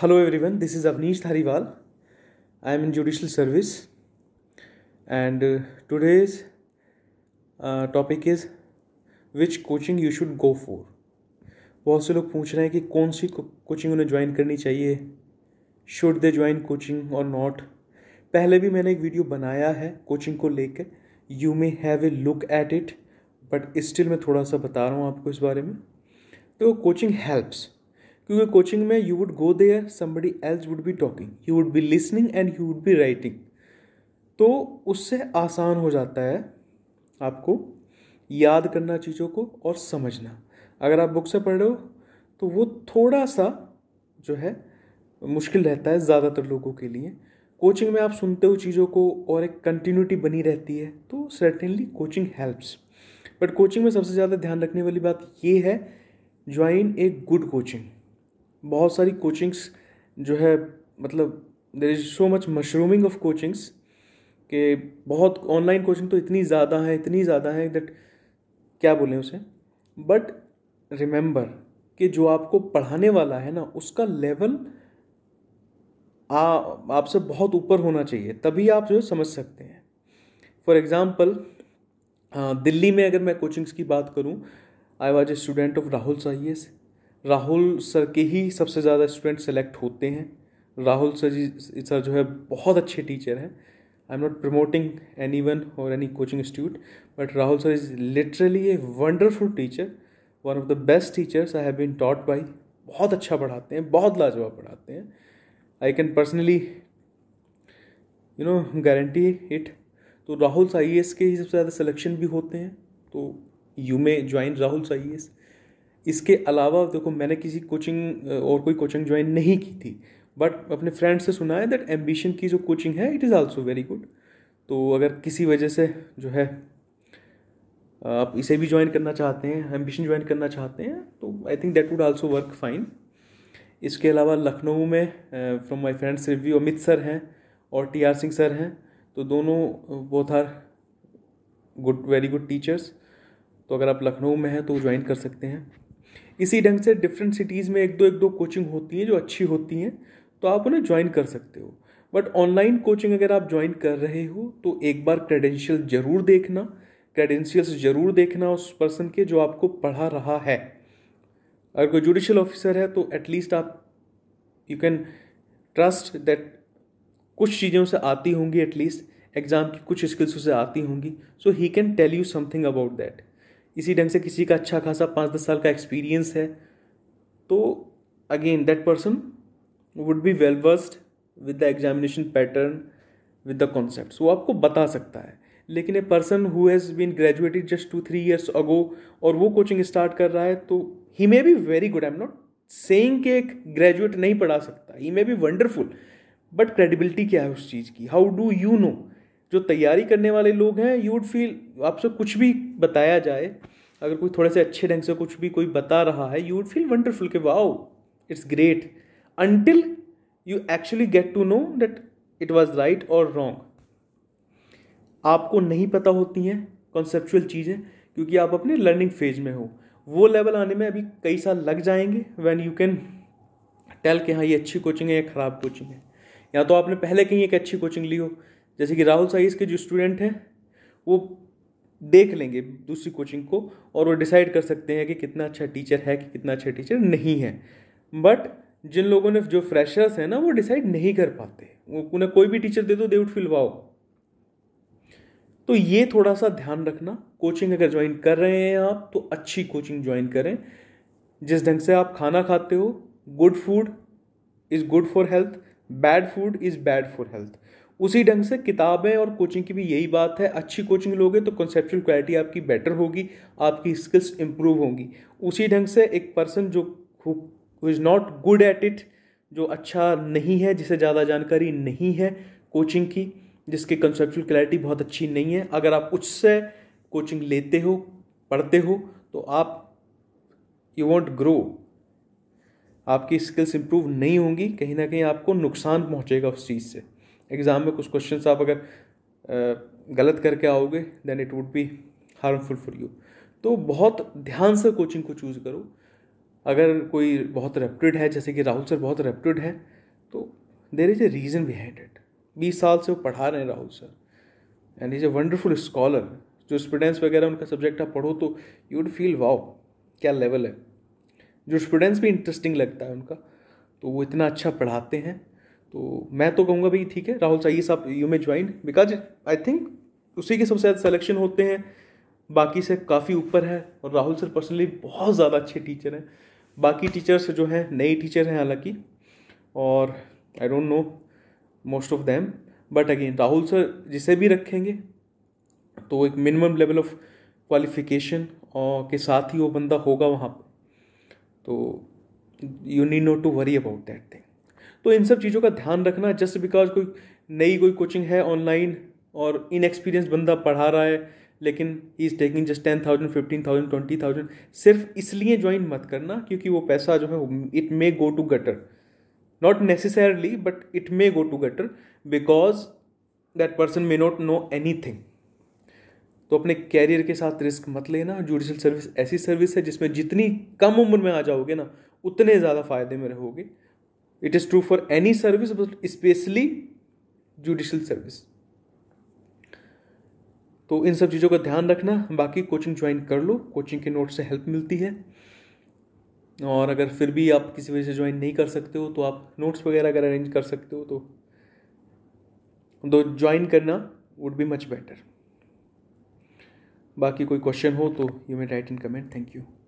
hello everyone this is Avneesh Dhariwal I am in judicial service and today's topic is which coaching you should go for बहुत से लोग पूछ रहे हैं कि कौन सी कोचिंग उन्हें ज्वाइन करनी चाहिए शुड दे ज्वाइन कोचिंग और नॉट पहले भी मैंने एक वीडियो बनाया है कोचिंग को लेकर you may have a look at it but still मैं थोड़ा सा बता रहा हूँ आपको इस बारे में तो कोचिंग हेल्प्स क्योंकि कोचिंग में you would go there somebody else would be talking you would be listening and you would be writing तो उससे आसान हो जाता है आपको याद करना चीज़ों को और समझना अगर आप बुक से पढ़ रहे हो तो वो थोड़ा सा जो है मुश्किल रहता है ज़्यादातर लोगों के लिए कोचिंग में आप सुनते हो चीज़ों को और एक कंटिन्यूटी बनी रहती है तो certainly coaching helps but coaching में सबसे ज़्यादा ध्यान रखने वाली बात ये है ज्वाइन ए गुड कोचिंग बहुत सारी कोचिंग्स जो है मतलब there is so much mushrooming of coachings के बहुत ऑनलाइन कोचिंग तो इतनी ज़्यादा है इतनी ज़्यादा है दैट क्या बोलें उसे बट रिमेंबर कि जो आपको पढ़ाने वाला है ना उसका लेवल आपसे बहुत ऊपर होना चाहिए तभी आप जो समझ सकते हैं फॉर एग्ज़ाम्पल हाँ, दिल्ली में अगर मैं कोचिंग्स की बात करूँ I was a student of Rahul साइएस राहुल सर के ही सबसे ज़्यादा स्टूडेंट सेलेक्ट होते हैं राहुल सर जी सर जो है बहुत अच्छे टीचर हैं I am not promoting anyone और any coaching institute but Rahul sir is literally a wonderful teacher one of the best teachers I have been taught by बहुत अच्छा पढ़ाते हैं बहुत लाजवाब पढ़ाते हैं I can personally you know guarantee it तो राहुल आई e के ही सबसे ज़्यादा सिलेक्शन भी होते हैं तो you may join Rahul I इसके अलावा देखो मैंने किसी कोचिंग और कोई कोचिंग ज्वाइन नहीं की थी बट अपने फ्रेंड से सुना है दैट एम्बिशन की जो कोचिंग है it is also very good तो अगर किसी वजह से जो है आप इसे भी ज्वाइन करना चाहते हैं एम्बिशन ज्वाइन करना चाहते हैं तो I think that would also work fine इसके अलावा लखनऊ में from my friends review Amit sir हैं और टी आर सिंह सर हैं तो दोनों both are good very good teachers तो अगर आप लखनऊ में हैं तो ज्वाइन कर सकते हैं इसी ढंग से डिफरेंट सिटीज़ में एक दो एक दो कोचिंग होती हैं जो अच्छी होती हैं तो आप उन्हें ज्वाइन कर सकते हो बट ऑनलाइन कोचिंग अगर आप ज्वाइन कर रहे हो तो एक बार क्रेडेंशियल ज़रूर देखना क्रेडेंशियल्स ज़रूर देखना उस पर्सन के जो आपको पढ़ा रहा है अगर कोई जुडिशल ऑफिसर है तो एटलीस्ट आप यू कैन ट्रस्ट दैट कुछ चीज़ों से आती होंगी एटलीस्ट एग्ज़ाम की कुछ स्किल्स उसे आती होंगी so he can tell you something about that इसी ढंग से किसी का अच्छा खासा पाँच दस साल का एक्सपीरियंस है तो again that person would be well versed with the examination pattern with the concept वो आपको बता सकता है लेकिन a person who has been graduated just two three years ago और वो कोचिंग स्टार्ट कर रहा है तो he may be very good I am not saying के एक ग्रेजुएट नहीं पढ़ा सकता he may be wonderful but credibility क्या है उस चीज़ की हाउ डू यू नो जो तैयारी करने वाले लोग हैं यू वुड फील आपसे कुछ भी बताया जाए अगर कोई थोड़े से अच्छे ढंग से कुछ भी कोई बता रहा है यू वुड फील वंडरफुल के wow it's great until you actually get to know that it was right और रॉन्ग आपको नहीं पता होती हैं कॉन्सेप्चुअल चीज़ें क्योंकि आप अपने लर्निंग फेज में हो वो लेवल आने में अभी कई साल लग जाएंगे वैन यू कैन टेल कि हाँ ये अच्छी कोचिंग है या ख़राब कोचिंग है या तो आपने पहले कहीं एक अच्छी कोचिंग ली हो जैसे कि राहुल साइज के जो स्टूडेंट हैं वो देख लेंगे दूसरी कोचिंग को और वो डिसाइड कर सकते हैं कि कितना अच्छा टीचर है कि कितना अच्छा टीचर नहीं है बट जिन लोगों ने जो फ्रेशर्स हैं ना वो डिसाइड नहीं कर पाते वो उन्हें कोई भी टीचर दे दो दे वुड फील वाओ तो ये थोड़ा सा ध्यान रखना कोचिंग अगर ज्वाइन कर रहे हैं आप तो अच्छी कोचिंग ज्वाइन करें जिस ढंग से आप खाना खाते हो good food is good for health bad food is bad for health उसी ढंग से किताबें और कोचिंग की भी यही बात है अच्छी कोचिंग लोगे तो कॉन्सेप्चुअल क्वालिटी आपकी बेटर होगी आपकी स्किल्स इंप्रूव होंगी उसी ढंग से एक पर्सन जो who is not good at it जो अच्छा नहीं है जिसे ज़्यादा जानकारी नहीं है कोचिंग की जिसकी कंसेप्चुअल क्लैरिटी बहुत अच्छी नहीं है अगर आप उससे कोचिंग लेते हो पढ़ते हो तो आप यू वॉन्ट ग्रो आपकी स्किल्स इंप्रूव नहीं होंगी कहीं ना कहीं आपको नुकसान पहुंचेगा उस चीज़ से एग्ज़ाम में कुछ क्वेश्चन आप अगर गलत करके आओगे then it would be harmful for you तो बहुत ध्यान से कोचिंग को चूज़ करो अगर कोई बहुत रेप्टेड है जैसे कि राहुल सर बहुत रेप्टेड है तो there is a reason behind it बीस साल से वो पढ़ा रहे हैं Rahul sir and is a wonderful scholar जो स्टूडेंट्स वगैरह उनका सब्जेक्ट आप पढ़ो तो यू वुड फील वाओ क्या लेवल है जो स्टूडेंट्स भी इंटरेस्टिंग लगता है उनका तो वो इतना अच्छा पढ़ाते हैं तो मैं तो कहूँगा भाई ठीक है राहुल चाहिए साहब you may join because I think उसी के सबसे ज़्यादा सेलेक्शन होते हैं बाकी से काफ़ी ऊपर है और राहुल सर पर्सनली बहुत ज़्यादा अच्छे टीचर हैं बाकी टीचर्स जो हैं नए टीचर हैं हालांकि और I don't know most of them but again Rahul sir जिसे भी रखेंगे तो एक मिनिमम लेवल ऑफ क्वालिफिकेशन और के साथ ही वो बंदा होगा वहाँ पर तो you need not to worry about that thing तो इन सब चीज़ों का ध्यान रखना जस्ट बिकॉज कोई नई कोई कोचिंग है ऑनलाइन और इनएक्सपीरियंस बंदा पढ़ा रहा है लेकिन he is taking just ten thousand fifteen thousand twenty thousand सिर्फ इसलिए ज्वाइन मत करना क्योंकि वो पैसा जो है it may go to gutter not necessarily but it may go to gutter because that person may not know anything तो अपने कैरियर के साथ रिस्क मत लेना जुडिशल सर्विस ऐसी सर्विस है जिसमें जितनी कम उम्र में आ जाओगे ना उतने ज़्यादा फायदे में रहोगे it is true for any service but specially judicial service तो इन सब चीज़ों का ध्यान रखना बाकी कोचिंग ज्वाइन कर लो कोचिंग के नोट से हेल्प मिलती है और अगर फिर भी आप किसी वजह से ज्वाइन नहीं कर सकते हो तो आप नोट्स वगैरह अगर अरेंज कर सकते हो तो दो तो ज्वाइन करना वुड बी मच बेटर बाकी कोई क्वेश्चन हो तो you may write in comment thank you